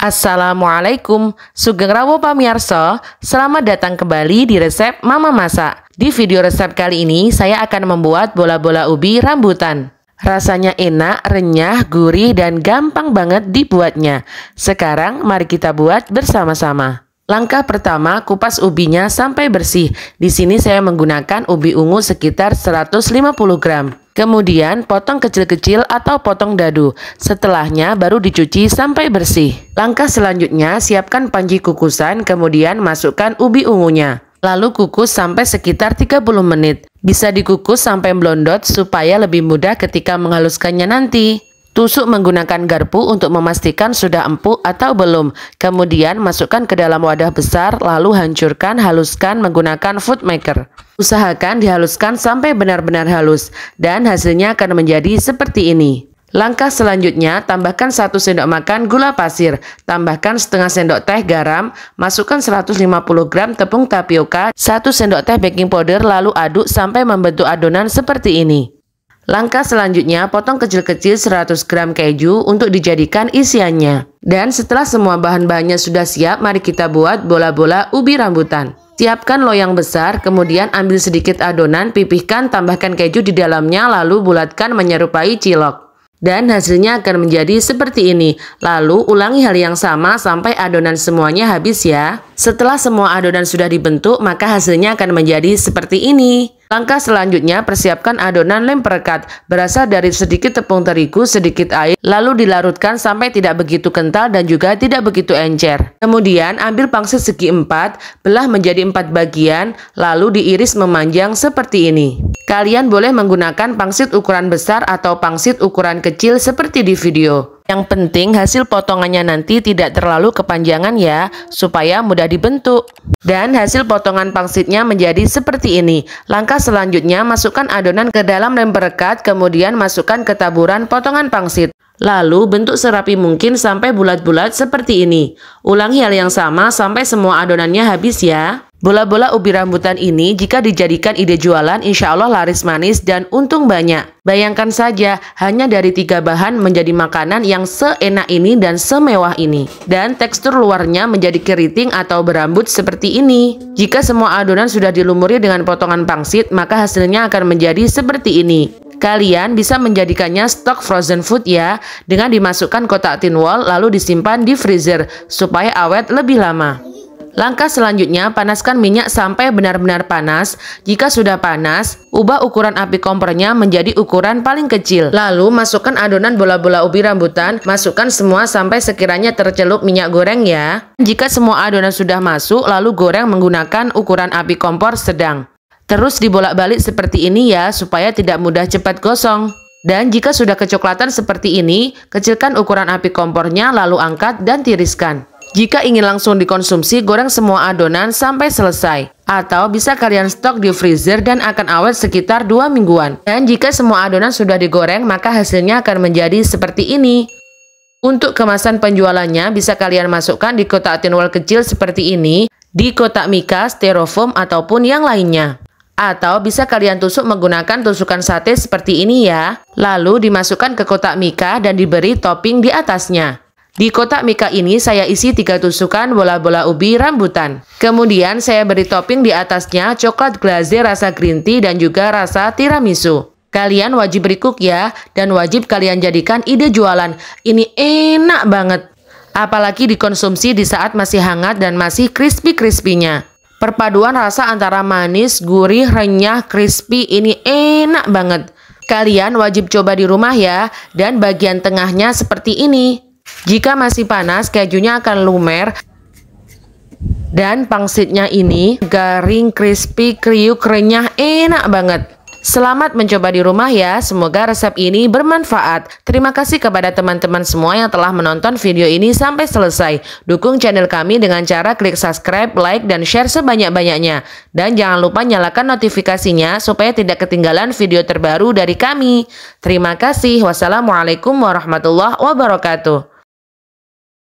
Assalamualaikum, Sugeng Rawo Pamiarso, selamat datang kembali di resep Mama Masak. Di video resep kali ini, saya akan membuat bola-bola ubi rambutan. Rasanya enak, renyah, gurih, dan gampang banget dibuatnya. Sekarang mari kita buat bersama-sama. Langkah pertama, kupas ubinya sampai bersih. Di sini saya menggunakan ubi ungu sekitar 150 gram. Kemudian potong kecil-kecil atau potong dadu. Setelahnya baru dicuci sampai bersih. Langkah selanjutnya siapkan panci kukusan kemudian masukkan ubi ungunya. Lalu kukus sampai sekitar 30 menit. Bisa dikukus sampai blondot supaya lebih mudah ketika menghaluskannya nanti. Tusuk menggunakan garpu untuk memastikan sudah empuk atau belum. Kemudian masukkan ke dalam wadah besar, lalu hancurkan, haluskan menggunakan food maker. Usahakan dihaluskan sampai benar-benar halus dan hasilnya akan menjadi seperti ini. Langkah selanjutnya, tambahkan 1 sendok makan gula pasir, tambahkan setengah sendok teh garam, masukkan 150 gram tepung tapioka, 1 sendok teh baking powder, lalu aduk sampai membentuk adonan seperti ini. Langkah selanjutnya, potong kecil-kecil 100 gram keju untuk dijadikan isiannya. Dan setelah semua bahan-bahannya sudah siap, mari kita buat bola-bola ubi rambutan. Siapkan loyang besar, kemudian ambil sedikit adonan, pipihkan, tambahkan keju di dalamnya, lalu bulatkan menyerupai cilok. Dan hasilnya akan menjadi seperti ini. Lalu ulangi hal yang sama sampai adonan semuanya habis ya. Setelah semua adonan sudah dibentuk, maka hasilnya akan menjadi seperti ini. Langkah selanjutnya, persiapkan adonan lem perekat, berasal dari sedikit tepung terigu, sedikit air, lalu dilarutkan sampai tidak begitu kental dan juga tidak begitu encer. Kemudian, ambil pangsit segi empat, belah menjadi empat bagian, lalu diiris memanjang seperti ini. Kalian boleh menggunakan pangsit ukuran besar atau pangsit ukuran kecil seperti di video. Yang penting hasil potongannya nanti tidak terlalu kepanjangan ya, supaya mudah dibentuk. Dan hasil potongan pangsitnya menjadi seperti ini. Langkah selanjutnya masukkan adonan ke dalam lem perekat, kemudian masukkan ke taburan potongan pangsit. Lalu bentuk serapi mungkin sampai bulat-bulat seperti ini. Ulangi hal yang sama sampai semua adonannya habis ya. Bola-bola ubi rambutan ini jika dijadikan ide jualan insya Allah laris manis dan untung banyak. Bayangkan saja hanya dari tiga bahan menjadi makanan yang seenak ini dan semewah ini. Dan tekstur luarnya menjadi keriting atau berambut seperti ini. Jika semua adonan sudah dilumuri dengan potongan pangsit maka hasilnya akan menjadi seperti ini. Kalian bisa menjadikannya stok frozen food ya dengan dimasukkan kotak tin wall lalu disimpan di freezer supaya awet lebih lama. Langkah selanjutnya, panaskan minyak sampai benar-benar panas. Jika sudah panas, ubah ukuran api kompornya menjadi ukuran paling kecil. Lalu, masukkan adonan bola-bola ubi rambutan. Masukkan semua sampai sekiranya tercelup minyak goreng ya. Jika semua adonan sudah masuk, lalu goreng menggunakan ukuran api kompor sedang. Terus dibolak-balik seperti ini ya, supaya tidak mudah cepat gosong. Dan jika sudah kecoklatan seperti ini, kecilkan ukuran api kompornya lalu angkat dan tiriskan. Jika ingin langsung dikonsumsi, goreng semua adonan sampai selesai. Atau bisa kalian stok di freezer dan akan awet sekitar 2 mingguan. Dan jika semua adonan sudah digoreng, maka hasilnya akan menjadi seperti ini. Untuk kemasan penjualannya, bisa kalian masukkan di kotak tinwal kecil seperti ini, di kotak mika, styrofoam, ataupun yang lainnya. Atau bisa kalian tusuk menggunakan tusukan sate seperti ini ya. Lalu dimasukkan ke kotak mika dan diberi topping di atasnya. Di kotak mika ini saya isi tiga tusukan bola-bola ubi rambutan. Kemudian saya beri topping di atasnya coklat glaze rasa green tea dan juga rasa tiramisu. Kalian wajib berikut ya dan wajib kalian jadikan ide jualan. Ini enak banget. Apalagi dikonsumsi di saat masih hangat dan masih crispy-crispinya. Perpaduan rasa antara manis, gurih, renyah, crispy ini enak banget. Kalian wajib coba di rumah ya dan bagian tengahnya seperti ini. Jika masih panas, kejunya akan lumer dan pangsitnya ini garing, crispy, kriuk, renyah, enak banget. Selamat mencoba di rumah ya, semoga resep ini bermanfaat. Terima kasih kepada teman-teman semua yang telah menonton video ini sampai selesai. Dukung channel kami dengan cara klik subscribe, like, dan share sebanyak-banyaknya. Dan jangan lupa nyalakan notifikasinya supaya tidak ketinggalan video terbaru dari kami. Terima kasih, wassalamualaikum warahmatullahi wabarakatuh.